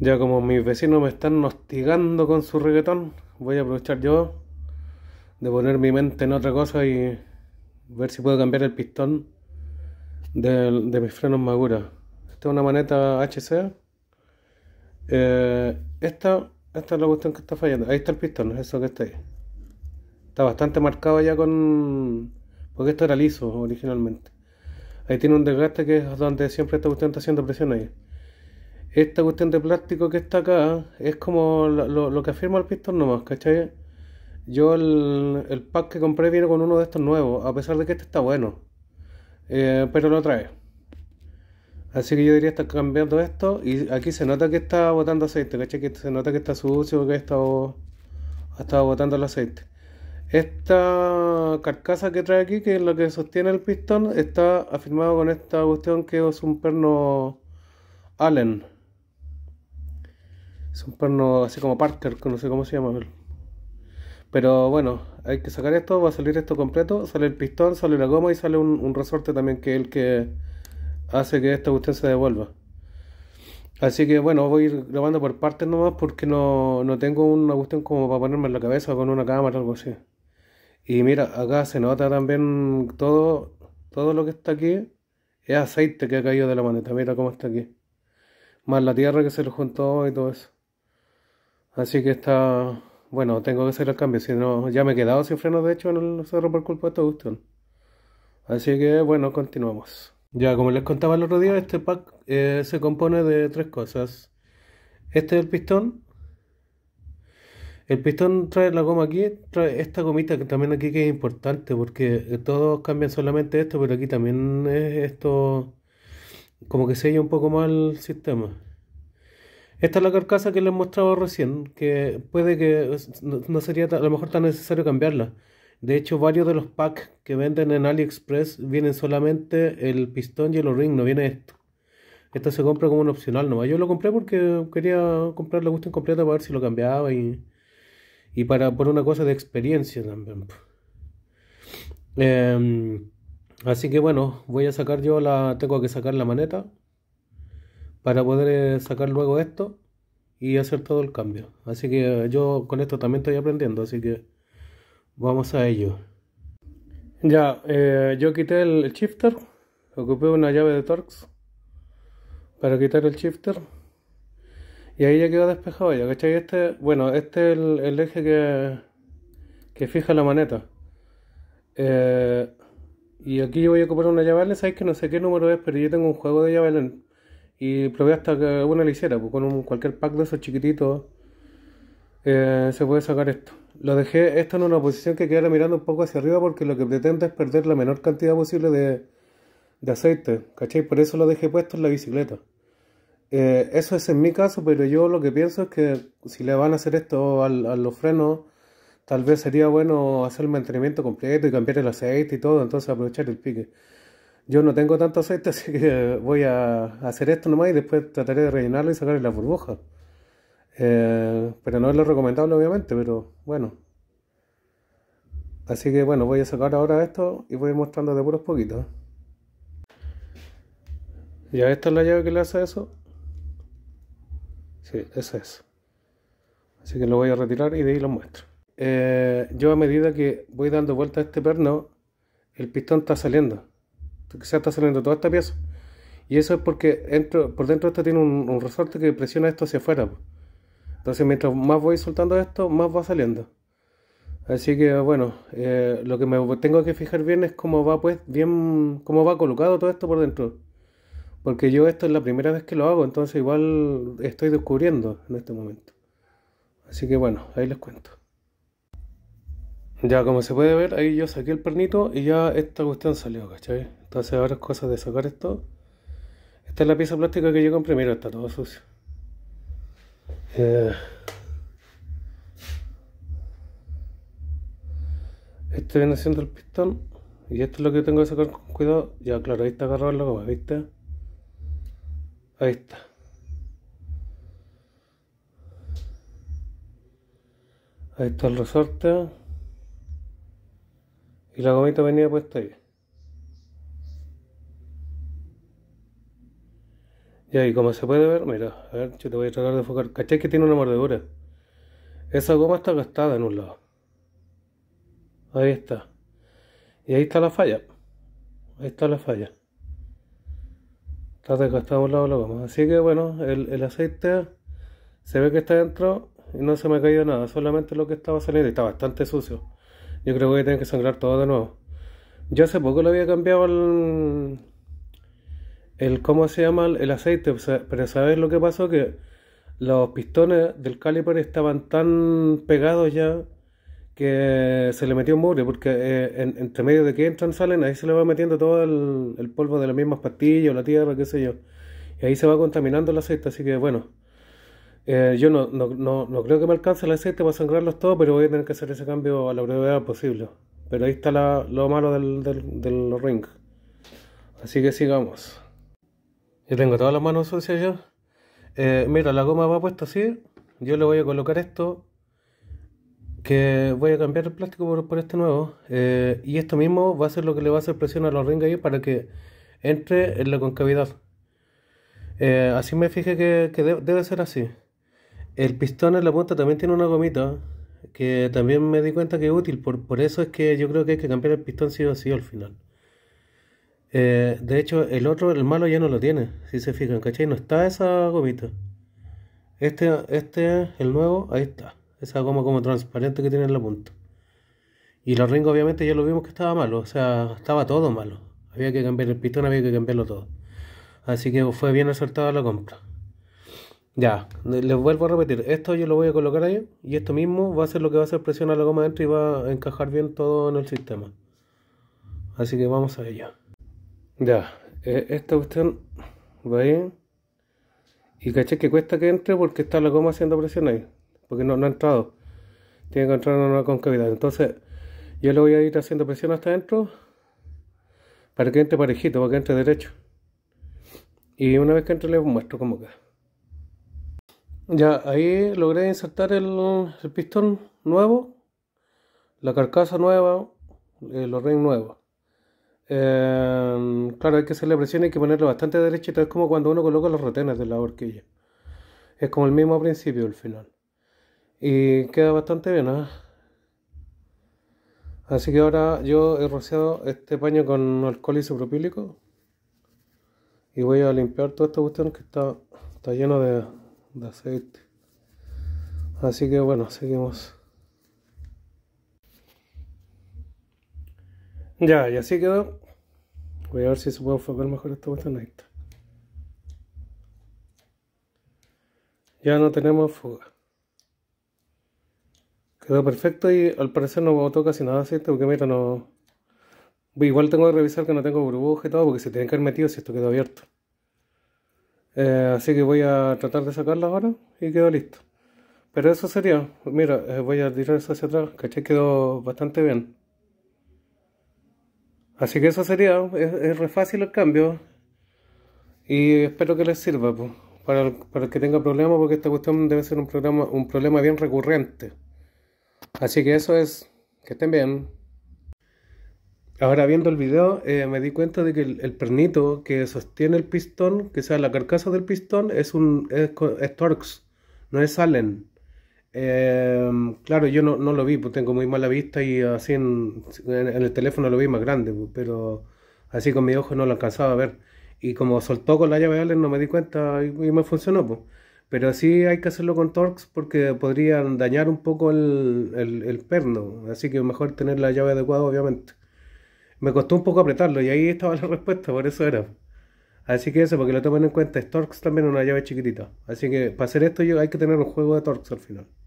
Ya como mis vecinos me están hostigando con su reggaetón, voy a aprovechar yo de poner mi mente en otra cosa y ver si puedo cambiar el pistón de, mis frenos Magura. Esta es una maneta HC. Eh, esta, esta es la cuestión que está fallando. Ahí está el pistón, es eso que está ahí. Está bastante marcado ya con... Porque esto era liso originalmente. Ahí tiene un desgaste que es donde siempre esta cuestión está haciendo presión ahí esta cuestión de plástico que está acá es como lo, que afirma el pistón nomás, ¿cachai? Yo el, pack que compré viene con uno de estos nuevos, a pesar de que este está bueno. Eh, pero lo trae. Así que yo diría está cambiando esto. Y aquí se nota que está botando aceite, ¿cachai? Que se nota que está sucio, que ha estado, ha botando el aceite. Esta carcasa que trae aquí, que es lo que sostiene el pistón, está afirmado con esta cuestión que es un perno Allen. Es un perno así como Parker, no sé cómo se llama. Pero bueno, hay que sacar esto, va a salir esto completo. Sale el pistón, sale la goma y sale un, resorte también que es el que hace que esta cuestión se devuelva. Así que bueno, voy a ir grabando por partes nomás porque no, tengo una cuestión como para ponerme en la cabeza con una cámara o algo así. Y mira, acá se nota también todo, todo lo que está aquí es aceite que ha caído de la maneta. Mira cómo está aquí. Más la tierra que se le juntó y todo eso. Así que está, bueno, tengo que hacer el cambio, si no, ya me he quedado sin frenos de hecho en el cerro por culpa de esta Así que bueno, continuamos. Ya, como les contaba el otro día, este pack eh, se compone de tres cosas. Este es el pistón. El pistón trae la goma aquí, trae esta gomita que también aquí que es importante porque todos cambian solamente esto, pero aquí también es esto como que sella un poco más el sistema. Esta es la carcasa que les mostraba recién, que puede que no, sería a lo mejor tan necesario cambiarla. De hecho, varios de los packs que venden en AliExpress vienen solamente el pistón y el ring, no viene esto. Esto se compra como un opcional nomás. Yo lo compré porque quería comprar la gusto completa para ver si lo cambiaba y, y para por una cosa de experiencia también. Em, así que bueno, voy a sacar yo la. Tengo que sacar la maneta para poder eh, sacar luego esto y hacer todo el cambio. Así que eh, yo con esto también estoy aprendiendo, así que vamos a ello. Ya, eh, yo quité el shifter, ocupé una llave de Torx para quitar el shifter y ahí ya quedó despejado ya, ¿cachai? Este, bueno, este es el, eje que, que fija la maneta. y aquí yo voy a ocupar una llave Allen, sabéis que no sé qué número es, pero yo tengo un juego de llave Allen y probé hasta que uno lo hiciera, pues con cualquier pack de esos chiquititos eh, se puede sacar esto. Lo dejé esto en una posición que quedara mirando un poco hacia arriba porque lo que pretendo es perder la menor cantidad posible de, aceite, ¿cachai? Por eso lo dejé puesto en la bicicleta. Eh, eso es en mi caso, pero yo lo que pienso es que si le van a hacer esto al, a los frenos, tal vez sería bueno hacer el mantenimiento completo y cambiar el aceite y todo, entonces aprovechar el pique yo no tengo tanto aceite, así que voy a hacer esto nomás y después trataré de rellenarlo y sacarle la burbuja. Eh, pero no es lo recomendable, obviamente, pero bueno. Así que bueno, voy a sacar ahora esto y voy mostrando de puros poquitos. Ya esta es la llave que le hace eso. Sí, esa es. Así que lo voy a retirar y de ahí lo muestro. Eh, yo a medida que voy dando vuelta a este perno, el pistón está saliendo se está saliendo toda esta pieza. Y eso es porque por dentro esto tiene un, resorte que presiona esto hacia afuera. Entonces mientras más voy soltando esto, más va saliendo. Así que bueno, eh, lo que me tengo que fijar bien es cómo va pues bien, cómo va colocado todo esto por dentro. Porque yo esto es la primera vez que lo hago, entonces igual estoy descubriendo en este momento. Así que bueno, ahí les cuento. Ya, como se puede ver, ahí yo saqué el pernito y ya esta cuestión salió, ¿cachai? Entonces ahora es cosa de sacar esto. Esta es la pieza plástica que yo compré, mira, está todo sucio. Eh... Este viene siendo el pistón. Y esto es lo que tengo que sacar con cuidado. Ya, claro, ahí está agarrarlo, como ¿viste? Ahí está. Ahí está el resorte. Y la gomita venía puesta ahí. Y ahí, como se puede ver, mira, a ver, yo te voy a tratar de enfocar. ¿Cachai que tiene una mordedura? Esa goma está gastada en un lado. Ahí está. Y ahí está la falla. Ahí está la falla. Está desgastada un lado la goma. Así que bueno, el, aceite se ve que está dentro y no se me ha caído nada. Solamente lo que estaba saliendo y está bastante sucio. Yo creo que voy que sangrar todo de nuevo. Yo hace poco lo había cambiado el. ¿Cómo se llama? El aceite. Pero ¿sabes lo que pasó? Que los pistones del caliper estaban tan pegados ya que se le metió un mugre. Porque eh, entre medio de que entran, salen, ahí se le va metiendo todo el, polvo de las mismas pastillas la tierra, qué sé yo. Y ahí se va contaminando el aceite. Así que bueno. Eh, yo no, creo que me alcance el aceite para sangrarlos todos, pero voy a tener que hacer ese cambio a la brevedad posible. Pero ahí está lo malo del, del, ring. Así que sigamos. Yo tengo todas las manos sucias ya. Eh, mira, la goma va puesta así. Yo le voy a colocar esto. Que voy a cambiar el plástico por, este nuevo. Eh, y esto mismo va a ser lo que le va a hacer presión a los rings ahí para que entre en la concavidad. así me fijé que, debe ser así. El pistón en la punta también tiene una gomita que también me di cuenta que es útil, por, eso es que yo creo que hay que cambiar el pistón sí o sí al final. Eh, de hecho, el otro, el malo, ya no lo tiene, si se fijan, ¿cachai? No está esa gomita. Este, este, el nuevo, ahí está. Esa goma como transparente que tiene en la punta. Y los ringos obviamente ya lo vimos que estaba malo, o sea, estaba todo malo. Había que cambiar el pistón, había que cambiarlo todo. Así que fue bien acertada la compra. Ya, les vuelvo a repetir, esto yo lo voy a colocar ahí y esto mismo va a ser lo que va a hacer presionar la goma dentro y va a encajar bien todo en el sistema. Así que vamos a ello. Ya, eh, esta cuestión va ahí y caché que cuesta que entre porque está la goma haciendo presión ahí, porque no, ha entrado. Tiene que entrar en una concavidad. Entonces, yo le voy a ir haciendo presión hasta adentro para que entre parejito, para que entre derecho. Y una vez que entre les muestro cómo queda. Ya, ahí logré insertar el, pistón nuevo, la carcasa nueva, los nuevo. nuevos. Em, claro, hay que hacerle presión, hay que ponerlo bastante derechito. Es como cuando uno coloca los retenes de la horquilla. Es como el mismo principio el final. Y queda bastante bien, ¿eh? Así que ahora yo he rociado este paño con alcohol isopropílico. Y voy a limpiar todo este cuestión que está, está lleno de, de aceite así que bueno seguimos ya y así quedó voy a ver si se puede enfocar mejor esta cuestión ahí ya no tenemos fuga quedó perfecto y al parecer no toca casi nada de aceite porque mira no igual tengo que revisar que no tengo burbuja y todo porque se tiene que haber metido si esto quedó abierto eh, así que voy a tratar de sacarla ahora y quedó listo. Pero eso sería, mira, eh, voy a tirar eso hacia atrás, caché quedó bastante bien. Así que eso sería, es, re fácil el cambio. Y espero que les sirva, para, el, que tenga problemas, porque esta cuestión debe ser un, programa, un problema bien recurrente. Así que eso es, que estén bien. Ahora viendo el video eh, me di cuenta de que el, pernito que sostiene el pistón, que sea la carcasa del pistón, es un Torx, no es Allen. Em, claro, yo no, no, lo vi, pues tengo muy mala vista y así en, el teléfono lo vi más grande, pues, pero así con mi ojo no lo alcanzaba a ver. Y como soltó con la llave Allen no me di cuenta y, me funcionó. Pues. Pero sí hay que hacerlo con Torx porque podrían dañar un poco el, el perno, así que mejor tener la llave adecuada obviamente me costó un poco apretarlo y ahí estaba la respuesta, por eso era. Así que eso, porque lo tomen en cuenta, es Torx también una llave chiquitita. Así que para hacer esto yo hay que tener un juego de Torx al final.